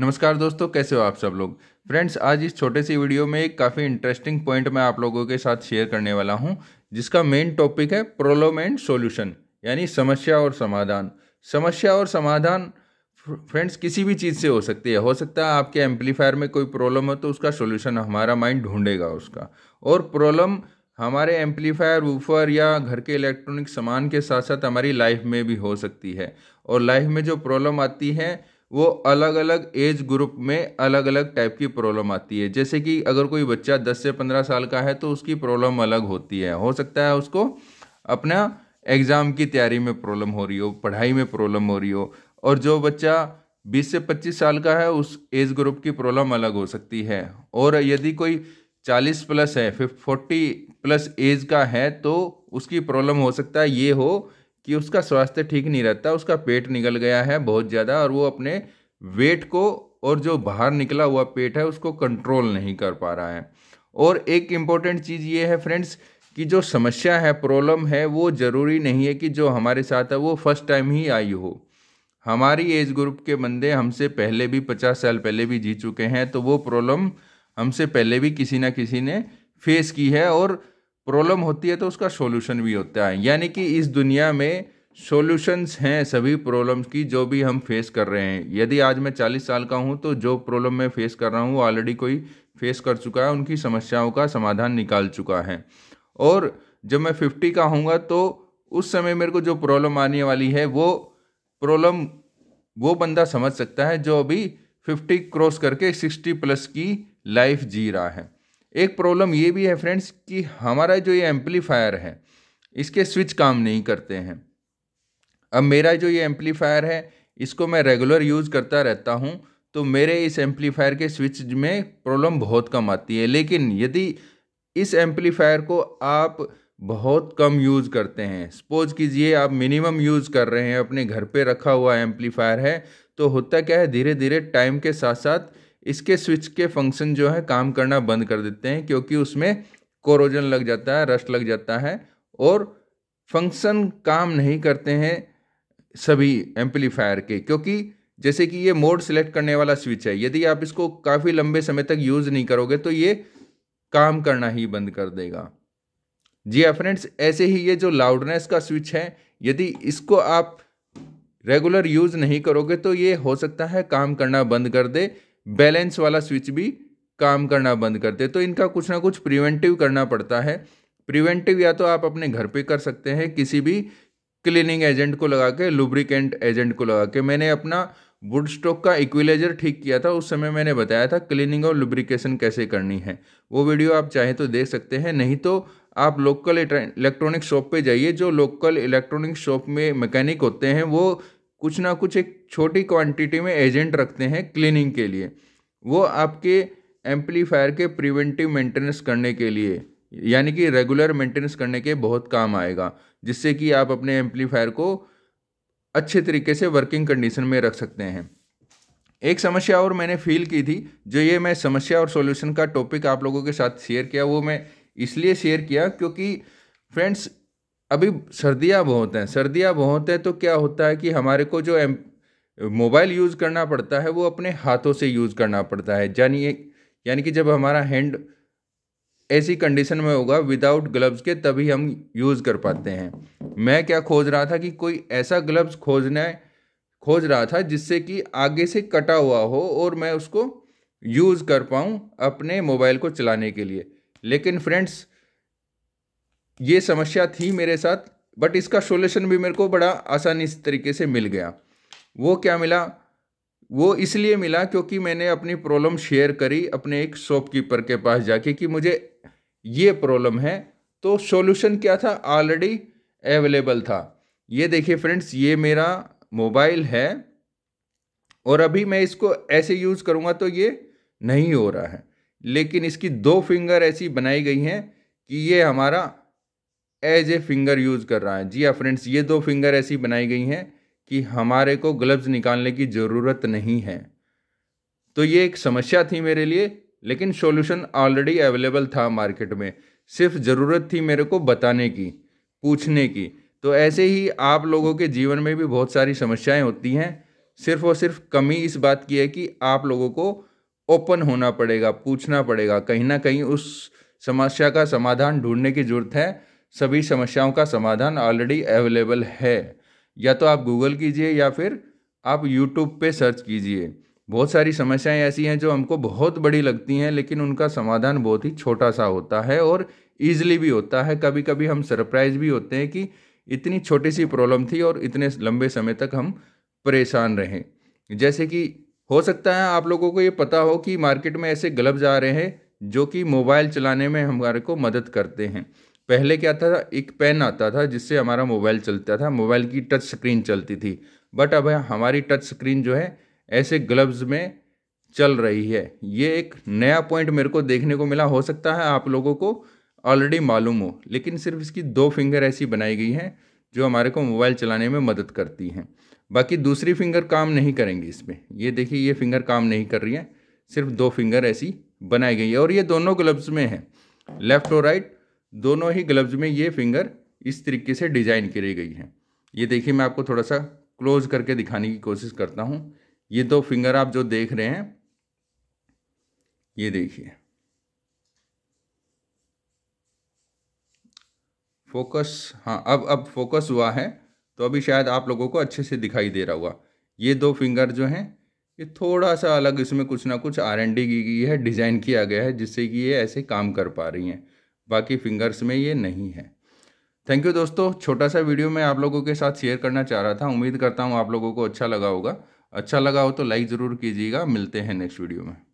नमस्कार दोस्तों कैसे हो आप सब लोग फ्रेंड्स आज इस छोटे सी वीडियो में एक काफ़ी इंटरेस्टिंग पॉइंट मैं आप लोगों के साथ शेयर करने वाला हूं जिसका मेन टॉपिक है प्रॉब्लम एंड सॉल्यूशन यानी समस्या और समाधान समस्या और समाधान फ्रेंड्स किसी भी चीज़ से हो सकती है हो सकता है आपके एम्पलीफायर में कोई प्रॉब्लम हो तो उसका सोल्यूशन हमारा माइंड ढूंढेगा उसका और प्रॉब्लम हमारे एम्पलीफायर वूफर या घर के इलेक्ट्रॉनिक सामान के साथ साथ हमारी लाइफ में भी हो सकती है और लाइफ में जो प्रॉब्लम आती है वो अलग अलग एज ग्रुप में अलग अलग टाइप की प्रॉब्लम आती है जैसे कि अगर कोई बच्चा 10 से 15 साल का है तो उसकी प्रॉब्लम अलग होती है हो सकता है उसको अपना एग्ज़ाम की तैयारी में प्रॉब्लम हो रही हो पढ़ाई में प्रॉब्लम हो रही हो और जो बच्चा 20 से 25 साल का है उस एज ग्रुप की प्रॉब्लम अलग हो सकती है और यदि कोई 40 प्लस है फिफ फोर्टी प्लस एज का है तो उसकी प्रॉब्लम हो सकता है ये हो कि उसका स्वास्थ्य ठीक नहीं रहता उसका पेट निकल गया है बहुत ज़्यादा और वो अपने वेट को और जो बाहर निकला हुआ पेट है उसको कंट्रोल नहीं कर पा रहा है और एक इम्पॉर्टेंट चीज़ ये है फ्रेंड्स कि जो समस्या है प्रॉब्लम है वो ज़रूरी नहीं है कि जो हमारे साथ है वो फर्स्ट टाइम ही आई हो हमारी एज ग्रुप के बंदे हमसे पहले भी पचास साल पहले भी जी चुके हैं तो वो प्रॉब्लम हमसे पहले भी किसी ना किसी ने फेस की है और प्रॉब्लम होती है तो उसका सॉल्यूशन भी होता है यानी कि इस दुनिया में सॉल्यूशंस हैं सभी प्रॉब्लम्स की जो भी हम फेस कर रहे हैं यदि आज मैं चालीस साल का हूँ तो जो प्रॉब्लम मैं फेस कर रहा हूँ वो ऑलरेडी कोई फेस कर चुका है उनकी समस्याओं का समाधान निकाल चुका है और जब मैं फिफ्टी का हूँगा तो उस समय मेरे को जो प्रॉब्लम आने वाली है वो प्रॉब्लम वो बंदा समझ सकता है जो अभी फिफ्टी क्रॉस करके सिक्सटी प्लस की लाइफ जी रहा है एक प्रॉब्लम ये भी है फ्रेंड्स कि हमारा जो ये एम्पलीफायर है इसके स्विच काम नहीं करते हैं अब मेरा जो ये एम्पलीफायर है इसको मैं रेगुलर यूज़ करता रहता हूँ तो मेरे इस एम्पलीफायर के स्विच में प्रॉब्लम बहुत कम आती है लेकिन यदि इस एम्पलीफायर को आप बहुत कम यूज़ करते हैं सपोज कीजिए आप मिनिमम यूज़ कर रहे हैं अपने घर पे रखा हुआ एम्पलीफायर है तो होता क्या है धीरे धीरे टाइम के साथ साथ इसके स्विच के फंक्शन जो है काम करना बंद कर देते हैं क्योंकि उसमें कोरोजन लग जाता है रस्ट लग जाता है और फंक्शन काम नहीं करते हैं सभी एम्पलीफायर के क्योंकि जैसे कि ये मोड सिलेक्ट करने वाला स्विच है यदि आप इसको काफ़ी लंबे समय तक यूज़ नहीं करोगे तो ये काम करना ही बंद कर देगा जी फ्रेंड्स हाँ ऐसे ही ये जो लाउडनेस का स्विच है यदि इसको आप रेगुलर यूज़ नहीं करोगे तो ये हो सकता है काम करना बंद कर दे बैलेंस वाला स्विच भी काम करना बंद करते तो इनका कुछ ना कुछ प्रिवेंटिव करना पड़ता है प्रिवेंटिव या तो आप अपने घर पे कर सकते हैं किसी भी क्लीनिंग एजेंट को लगा के लुब्रिकेंट एजेंट को लगा के मैंने अपना वुड स्टॉक का इक्विलाइजर ठीक किया था उस समय मैंने बताया था क्लीनिंग और लुब्रिकेशन कैसे करनी है वो वीडियो आप चाहें तो देख सकते हैं नहीं तो आप लोकल इलेक्ट्रॉनिक शॉप पे जाइए जो लोकल इलेक्ट्रॉनिक शॉप में मैकेनिक होते हैं वो कुछ ना कुछ एक छोटी क्वांटिटी में एजेंट रखते हैं क्लीनिंग के लिए वो आपके एम्पलीफायर के प्रिवेंटिव मेंटेनेंस करने के लिए यानी कि रेगुलर मेंटेनेंस करने के बहुत काम आएगा जिससे कि आप अपने एम्पलीफायर को अच्छे तरीके से वर्किंग कंडीशन में रख सकते हैं एक समस्या और मैंने फील की थी जो ये मैं समस्या और सॉल्यूशन का टॉपिक आप लोगों के साथ शेयर किया वो मैं इसलिए शेयर किया क्योंकि फ्रेंड्स अभी सर्दियाँ बहुत हैं सर्दियाँ बहुत हैं तो क्या होता है कि हमारे को जो मोबाइल यूज़ करना पड़ता है वो अपने हाथों से यूज़ करना पड़ता है यानी यानी कि जब हमारा हैंड ऐसी कंडीशन में होगा विदाउट ग्लव्स के तभी हम यूज़ कर पाते हैं मैं क्या खोज रहा था कि कोई ऐसा ग्लव्स खोजना खोज रहा था जिससे कि आगे से कटा हुआ हो और मैं उसको यूज़ कर पाऊँ अपने मोबाइल को चलाने के लिए लेकिन फ्रेंड्स ये समस्या थी मेरे साथ बट इसका सोल्यूशन भी मेरे को बड़ा आसानी तरीके से मिल गया वो क्या मिला वो इसलिए मिला क्योंकि मैंने अपनी प्रॉब्लम शेयर करी अपने एक शॉपकीपर के पास जाके कि मुझे ये प्रॉब्लम है तो सॉल्यूशन क्या था ऑलरेडी अवेलेबल था ये देखिए फ्रेंड्स ये मेरा मोबाइल है और अभी मैं इसको ऐसे यूज़ करूँगा तो ये नहीं हो रहा है लेकिन इसकी दो फिंगर ऐसी बनाई गई हैं कि ये हमारा एज ए फिंगर यूज़ कर रहा है जी हाँ फ्रेंड्स ये दो फिंगर ऐसी बनाई गई हैं कि हमारे को ग्लव्स निकालने की ज़रूरत नहीं है तो ये एक समस्या थी मेरे लिए लेकिन सॉल्यूशन ऑलरेडी अवेलेबल था मार्केट में सिर्फ ज़रूरत थी मेरे को बताने की पूछने की तो ऐसे ही आप लोगों के जीवन में भी बहुत सारी समस्याएं होती हैं सिर्फ और सिर्फ कमी इस बात की है कि आप लोगों को ओपन होना पड़ेगा पूछना पड़ेगा कहीं ना कहीं उस समस्या का समाधान ढूंढने की ज़रूरत है सभी समस्याओं का समाधान ऑलरेडी अवेलेबल है या तो आप गूगल कीजिए या फिर आप यूट्यूब पे सर्च कीजिए बहुत सारी समस्याएं ऐसी हैं जो हमको बहुत बड़ी लगती हैं लेकिन उनका समाधान बहुत ही छोटा सा होता है और ईजिली भी होता है कभी कभी हम सरप्राइज भी होते हैं कि इतनी छोटी सी प्रॉब्लम थी और इतने लंबे समय तक हम परेशान रहें जैसे कि हो सकता है आप लोगों को ये पता हो कि मार्केट में ऐसे ग्लब्स आ रहे हैं जो कि मोबाइल चलाने में हमारे को मदद करते हैं पहले क्या था एक पेन आता था जिससे हमारा मोबाइल चलता था मोबाइल की टच स्क्रीन चलती थी बट अब हमारी टच स्क्रीन जो है ऐसे ग्लव्स में चल रही है ये एक नया पॉइंट मेरे को देखने को मिला हो सकता है आप लोगों को ऑलरेडी मालूम हो लेकिन सिर्फ इसकी दो फिंगर ऐसी बनाई गई हैं जो हमारे को मोबाइल चलाने में मदद करती हैं बाकी दूसरी फिंगर काम नहीं करेंगी इसमें ये देखिए ये फिंगर काम नहीं कर रही है सिर्फ दो फिंगर ऐसी बनाई गई है और ये दोनों ग्लव्स में हैं लेफ़्ट और राइट दोनों ही ग्लव्स में ये फिंगर इस तरीके से डिज़ाइन करी गई है ये देखिए मैं आपको थोड़ा सा क्लोज करके दिखाने की कोशिश करता हूँ ये दो फिंगर आप जो देख रहे हैं ये देखिए फोकस हाँ अब अब फोकस हुआ है तो अभी शायद आप लोगों को अच्छे से दिखाई दे रहा हुआ ये दो फिंगर जो हैं ये थोड़ा सा अलग इसमें कुछ ना कुछ आर एन डी की गई है डिज़ाइन किया गया है जिससे कि ये ऐसे काम कर पा रही हैं बाकी फिंगर्स में ये नहीं है थैंक यू दोस्तों छोटा सा वीडियो मैं आप लोगों के साथ शेयर करना चाह रहा था उम्मीद करता हूँ आप लोगों को अच्छा लगा होगा अच्छा लगा हो तो लाइक ज़रूर कीजिएगा मिलते हैं नेक्स्ट वीडियो में